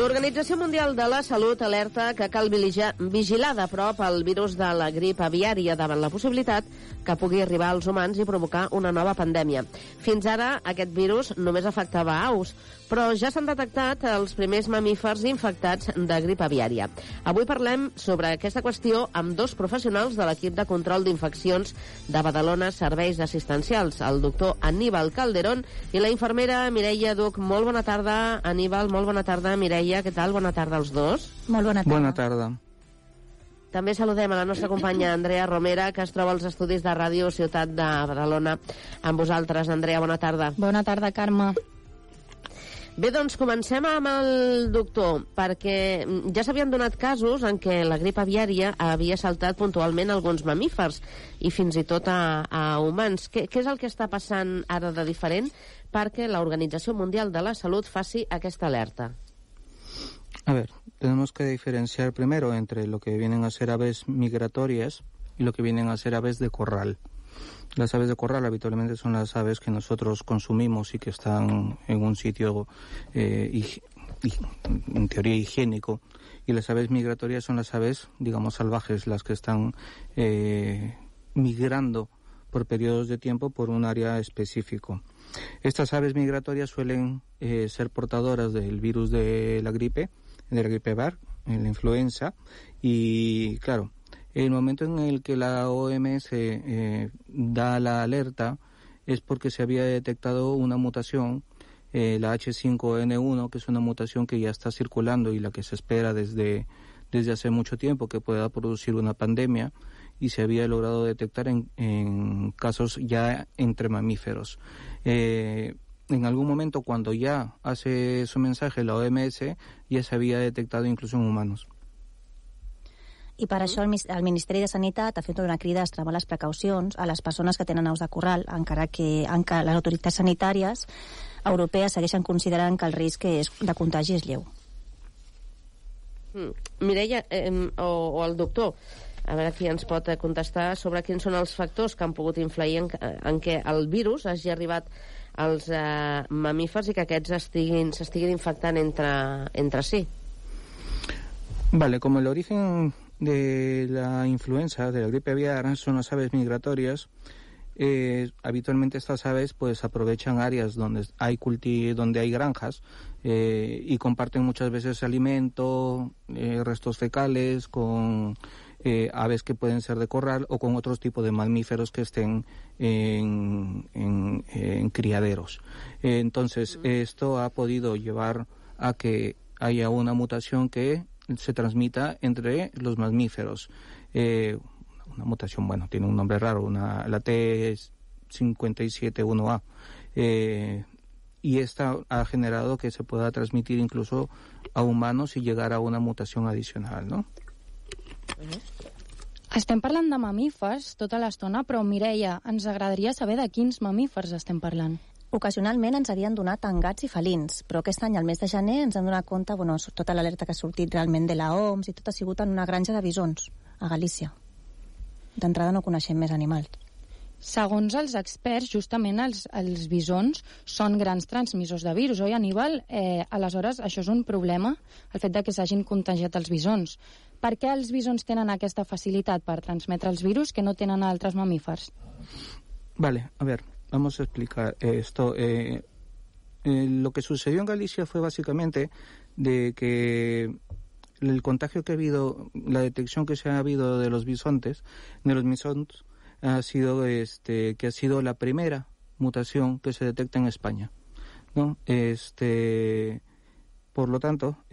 L'Organització Mundial de la Salut alerta que cal vigilar de prop el virus de la grip aviària davant la possibilitat que pugui arribar als humans i provocar una nova pandèmia. Fins ara, aquest virus només afectava aus, però ja s'han detectat els primers mamífers infectats de grip aviària. Avui parlem sobre aquesta qüestió amb dos professionals de l'equip de control d'infeccions de Badalona Serveis Assistencials, el doctor Aníbal Calderón i la infermera Mireia Duc. Molt bona tarda, Aníbal, molt bona tarda, Mireia. Què tal? Bona tarda als dos. Molt bona tarda. Bona tarda. També saludem a la nostra companya Andrea Romera, que es troba als estudis de Ràdio Ciutat de Badalona. Amb vosaltres, Andrea, bona tarda. Bona tarda, Carme. Bé, doncs comencem amb el doctor, perquè mm, ja s'havien donat casos en què la grip aviària havia saltat puntualment alguns mamífers i fins i tot a, a humans. Què, què és el que està passant ara de diferent perquè l'Organització Mundial de la Salut faci aquesta alerta? A ver, tenemos que diferenciar primero entre lo que vienen a ser aves migratorias y lo que vienen a ser aves de corral. Uh Las aves de corral habitualmente son las aves que nosotros consumimos y que están en un sitio, eh, en teoría, higiénico. Y las aves migratorias son las aves, digamos, salvajes, las que están eh, migrando por periodos de tiempo por un área específico. Estas aves migratorias suelen eh, ser portadoras del virus de la gripe, de la gripe bar, en la influenza, y claro, el momento en el que la OMS eh, da la alerta es porque se había detectado una mutación, eh, la H5N1, que es una mutación que ya está circulando y la que se espera desde, desde hace mucho tiempo que pueda producir una pandemia y se había logrado detectar en, casos ya entre mamíferos. Eh, en algún momento cuando ya hace su mensaje la OMS ya se había detectado incluso en humanos. I per això el, el Ministeri de Sanitat ha fet una crida a extremar les precaucions a les persones que tenen aus de corral, encara que, encara les autoritats sanitàries europees segueixen considerant que el risc és, de contagi és lleu. Mm. Mireia, eh, o, o el doctor, a veure qui ens pot contestar sobre quins són els factors que han pogut influir en, en què el virus hagi arribat als eh, mamífers i que aquests estiguin, infectant entre, entre si. Vale, como el origen de la influenza, de la gripe aviar, son las aves migratorias. Eh, habitualmente estas aves pues aprovechan áreas donde hay culti donde hay granjas eh, y comparten muchas veces alimento, eh, restos fecales con aves que pueden ser de corral o con otros tipos de mamíferos que estén en criaderos. entonces esto ha podido llevar a que haya una mutación que se transmita entre los mamíferos. Eh, una mutación, bueno, tiene un nombre raro, una, la T571A. Eh, y esta ha generado que se pueda transmitir incluso a humanos y llegar a una mutación adicional, no? Estem parlant de mamífers la tota l'estona, però Mireia, nos agradaría saber de quins mamíferos estén hablando. Ocasionalment ens havien donat en gats i felins, però aquest any, al mes de gener, ens han donat compte, bueno, tota l'alerta que ha sortit realment de la OMS i tot ha sigut en una granja de bisons, a Galícia. D'entrada no coneixem més animals. Segons els experts, justament els, els bisons són grans transmissors de virus, oi, Aníbal? Eh, aleshores, això és un problema, el fet de que s'hagin contagiat els bisons. Per què els bisons tenen aquesta facilitat per transmetre els virus que no tenen altres mamífers? Vale, a veure, Vamos a explicar eh, esto. Eh, eh, lo que sucedió en Galicia fue básicamente de que el contagio que ha habido, la detección que se ha habido de los bisontes, de los bisontes, ha sido este que ha sido la primera mutación que se detecta en España, ¿no? Este, por lo tanto,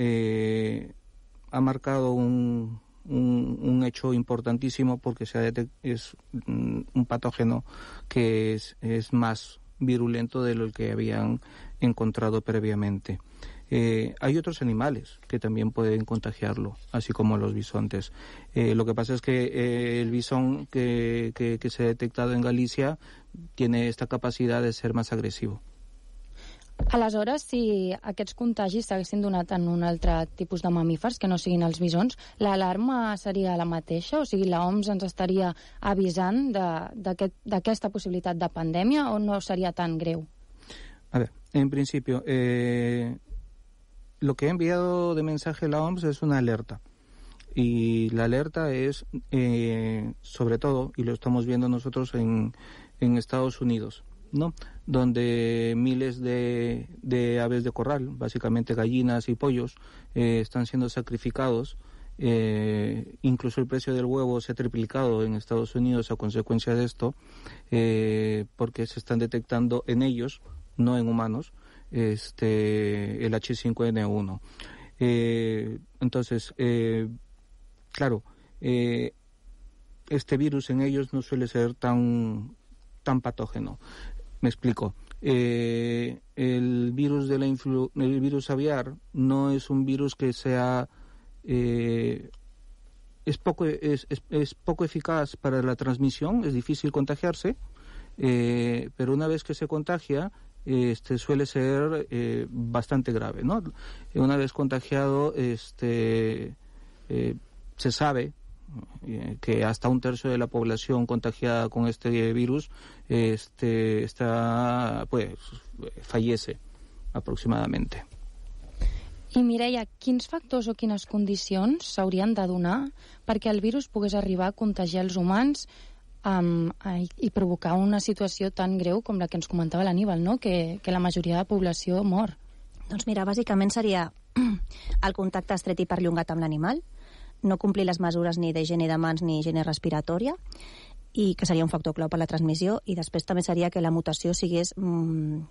ha marcado un un, hecho importantísimo porque se es mm, un patógeno que es, más virulento de lo que habían encontrado previamente. Eh, hay otros animales que también pueden contagiarlo, así como los bisontes. Eh, lo que pasa es que eh, el bisón que se ha detectado en Galicia tiene esta capacidad de ser más agresivo. Aleshores, si aquests contagis s'haguessin donat en un altre tipus de mamífers que no siguin els bisons, l'alarma seria la mateixa? O sigui, la OMS ens estaria avisant d'aquesta aquest, possibilitat de pandèmia o no seria tan greu? A ver, en principio, eh, lo que ha enviado de mensaje la OMS es una alerta. Y la alerta es, eh, sobre todo, y lo estamos viendo nosotros en, en Estados Unidos, donde miles de, aves de corral, básicamente gallinas y pollos, eh, están siendo sacrificados. Eh, incluso el precio del huevo se ha triplicado en Estados Unidos a consecuencia de esto, eh, porque se están detectando en ellos, no en humanos, este, el H5N1. entonces, claro, este virus en ellos no suele ser tan, tan patógeno. Me explico. Eh, el virus de la el virus aviar no es un virus que sea eh, es poco es, es, poco eficaz para la transmisión es difícil contagiarse eh, pero una vez que se contagia este suele ser bastante grave no una vez contagiado este se sabe Eh, que hasta un tercio de la población contagiada con este virus este, está, pues, fallece aproximadament. I Mireia, quins factors o quines condicions s'haurien de donar perquè el virus pogués arribar a contagiar els humans um, i, i provocar una situació tan greu com la que ens comentava l'Aníbal, no? que, que la majoria de la població mor? Doncs mira, bàsicament seria el contacte estret i perllongat amb l'animal, no complir les mesures ni d'higiene de mans ni higiene respiratòria i que seria un factor clau per la transmissió i després també seria que la mutació sigués mm,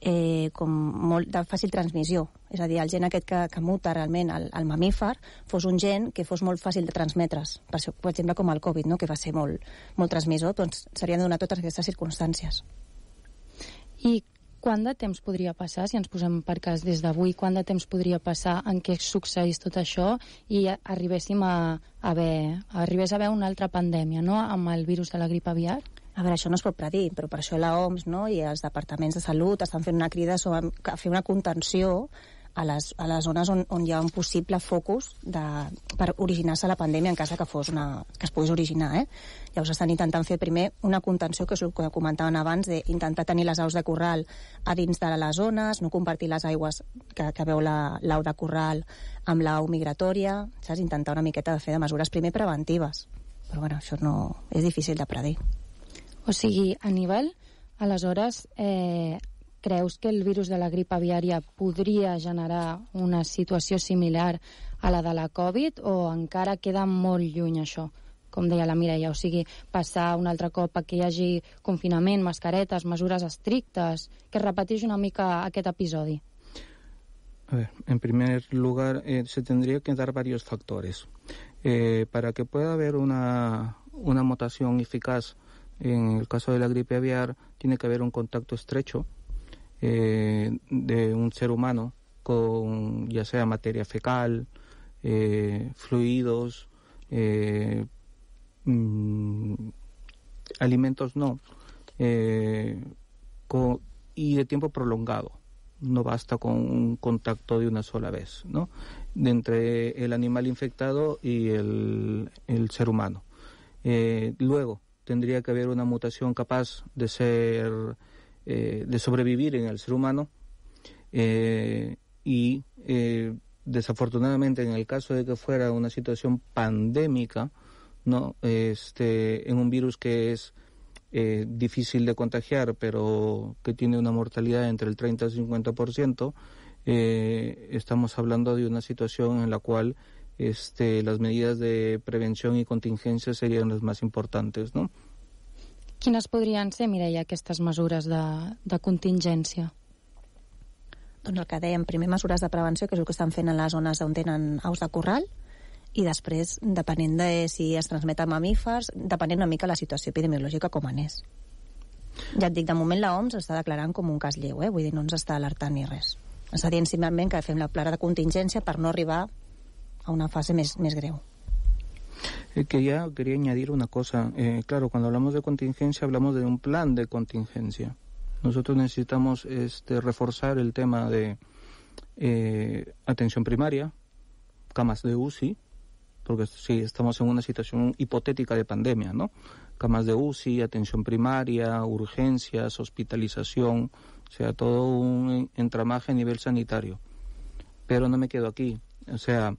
eh, com molt de fàcil transmissió. És a dir, el gen aquest que, que muta realment el, el mamífer fos un gen que fos molt fàcil de transmetre's. Per, per exemple, com el Covid, no? que va ser molt, molt transmissor, doncs s'haurien de donar totes aquestes circumstàncies. I quant de temps podria passar, si ens posem per cas des d'avui, quant de temps podria passar en què succeís tot això i arribéssim a, a haver, arribés a haver una altra pandèmia, no?, amb el virus de la grip aviar? A veure, això no es pot predir, però per això la OMS no? i els departaments de salut estan fent una crida a fer una contenció a les, a les zones on, on hi ha un possible focus de, per originar-se la pandèmia en cas que fos una, que es pogués originar. Eh? Llavors estan intentant fer primer una contenció, que és el que comentaven abans, d'intentar tenir les aus de corral a dins de les zones, no compartir les aigües que, que veu l'au la, de corral amb l'au migratòria, saps? intentar una miqueta de fer de mesures primer preventives. Però bueno, això no, és difícil de predir. O sigui, Aníbal, aleshores, eh, creus que el virus de la grip aviària podria generar una situació similar a la de la Covid o encara queda molt lluny això? com deia la Mireia, o sigui, passar un altre cop a que hi hagi confinament, mascaretes, mesures estrictes, que repeteix una mica aquest episodi. A ver, en primer lugar, eh, se tendría que dar varios factores. Eh, para que pueda haber una, una mutación eficaz en el caso de la gripe aviar, tiene que haber un contacto estrecho Eh, de un ser humano con ya sea materia fecal, eh, fluidos, eh, mm, alimentos no, y de tiempo prolongado. No basta con un contacto de una sola vez, ¿no? De entre el animal infectado y el ser humano. luego, tendría que haber una mutación capaz de ser eh, de sobrevivir en el ser humano eh, y eh, desafortunadamente en el caso de que fuera una situación pandémica, no, este, en un virus que es difícil de contagiar, pero que tiene una mortalidad entre el 30 y el 50%, estamos hablando de una situación en la cual este, las medidas de prevención y contingencia serían las más importantes, ¿no? Quines podrien ser, Mireia, aquestes mesures de, de contingència? Doncs el que dèiem, primer mesures de prevenció, que és el que estan fent en les zones on tenen aus de corral, i després, depenent de si es transmet a mamífers, depenent una mica la situació epidemiològica com anés. Ja et dic, de moment la OMS està declarant com un cas lleu, eh? vull dir, no ens està alertant ni res. Està dient simplement que fem la plana de contingència per no arribar a una fase més, més greu. Eh, quería, quería añadir una cosa. Eh, claro, cuando hablamos de contingencia hablamos de un plan de contingencia. Nosotros necesitamos este, reforzar el tema de eh, atención primaria, camas de UCI, porque si estamos en una situación hipotética de pandemia, ¿no? Camas de UCI, atención primaria, urgencias, hospitalización, o sea, todo un entramaje a nivel sanitario. Pero no me quedo aquí, o sea,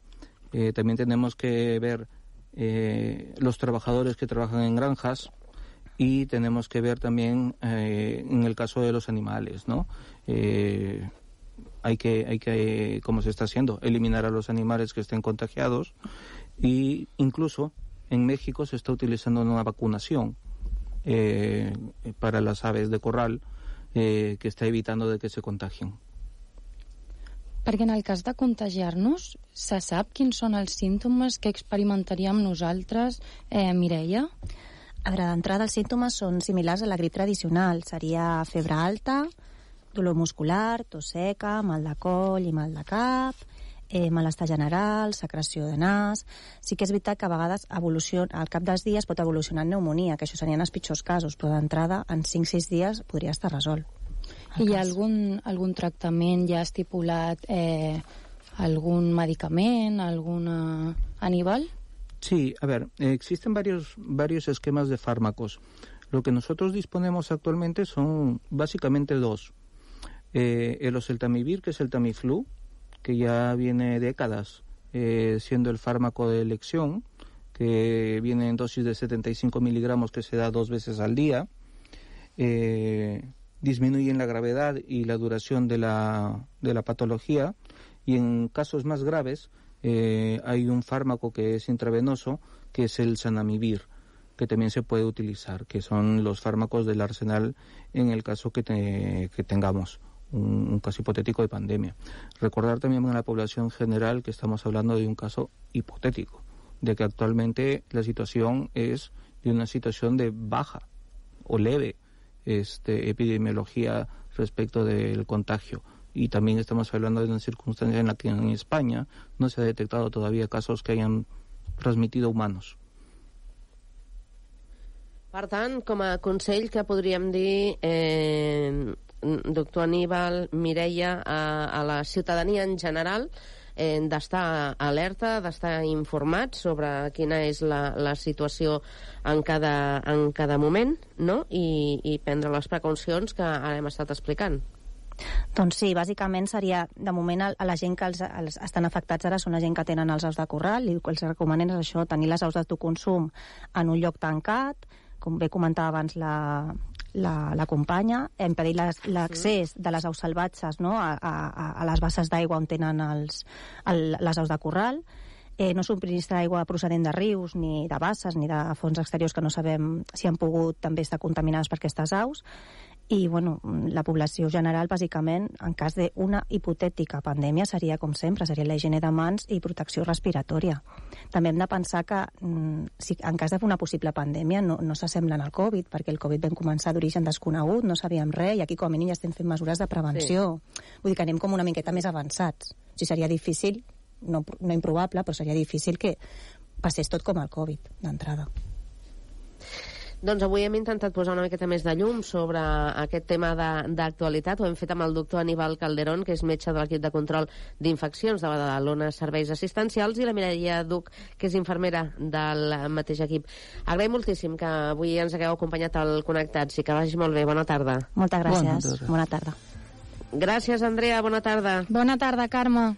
eh, también tenemos que ver eh, los trabajadores que trabajan en granjas y tenemos que ver también eh, en el caso de los animales, ¿no? Eh, hay que, hay que, como se está haciendo, eliminar a los animales que estén contagiados y incluso en México se está utilizando una vacunación eh, para las aves de corral que está evitando de que se contagien. Perquè en el cas de contagiar-nos, se sap quins són els símptomes que experimentaríem nosaltres, eh, Mireia? A veure, d'entrada els símptomes són similars a la grip tradicional. Seria febre alta, dolor muscular, tos seca, mal de coll i mal de cap, eh, malestar general, secreció de nas... Sí que és veritat que a vegades evolucion, al cap dels dies pot evolucionar en pneumonia, que això serien els pitjors casos, però d'entrada en 5-6 dies podria estar resolt. ¿Y algún tractamen ya estipulado? ¿Algún estipulat, eh, algún animal? Sí, a ver, existen varios, varios esquemas de fármacos. Lo que nosotros disponemos actualmente son básicamente dos. Eh, el oseltamivir, que es el Tamiflu, que ya viene décadas eh, siendo el fármaco de elección, que viene en dosis de 75 miligramos que se da dos veces al día. Eh, disminuyen la gravedad y la duración de la, de la patología y en casos más graves eh, hay un fármaco que es intravenoso que es el sanamivir que también se puede utilizar, que son los fármacos del arsenal en el caso que, que tengamos un, un, caso hipotético de pandemia. Recordar también a la población general que estamos hablando de un caso hipotético, de que actualmente la situación es de una situación de baja o leve este, epidemiología respecto del contagio. Y también estamos hablando de una circunstancia en la que en España no se ha detectado todavía casos que hayan transmitido humanos. Per tant, com a consell, que podríem dir, eh, doctor Aníbal, Mireia, a, a la ciutadania en general, eh, d'estar alerta, d'estar informats sobre quina és la, la situació en cada, en cada moment no? I, i prendre les precaucions que ara hem estat explicant. Doncs sí, bàsicament seria, de moment, a la gent que els, els estan afectats ara són la gent que tenen els aus de corral i que els recomanen és això, tenir les aus de consum en un lloc tancat, com bé comentava abans la, l'acompanya, la, impedir l'accés de les aus salvatges no? a, a, a les basses d'aigua on tenen els, el, les aus de corral, eh, no subministrar aigua procedent de rius, ni de basses, ni de fons exteriors que no sabem si han pogut també estar contaminades per aquestes aus, i bueno, la població general, bàsicament, en cas d'una hipotètica pandèmia, seria com sempre, seria la higiene de mans i protecció respiratòria. També hem de pensar que mm, si, en cas d'una possible pandèmia no, no s'assemblen al Covid, perquè el Covid vam començar d'origen desconegut, no sabíem res, i aquí com a mínim ja estem fent mesures de prevenció. Sí. Vull dir que anem com una miqueta més avançats. O sigui, seria difícil, no, no improbable, però seria difícil que passés tot com el Covid, d'entrada. Doncs avui hem intentat posar una miqueta més de llum sobre aquest tema d'actualitat. Ho hem fet amb el doctor Aníbal Calderón, que és metge de l'equip de control d'infeccions de Badalona Serveis Assistencials, i la Mireia Duc, que és infermera del mateix equip. Agraïm moltíssim que avui ens hagueu acompanyat al Connectats i que vagi molt bé. Bona tarda. Moltes gràcies. Bona tarda. Bona tarda. Gràcies, Andrea. Bona tarda. Bona tarda, Carme.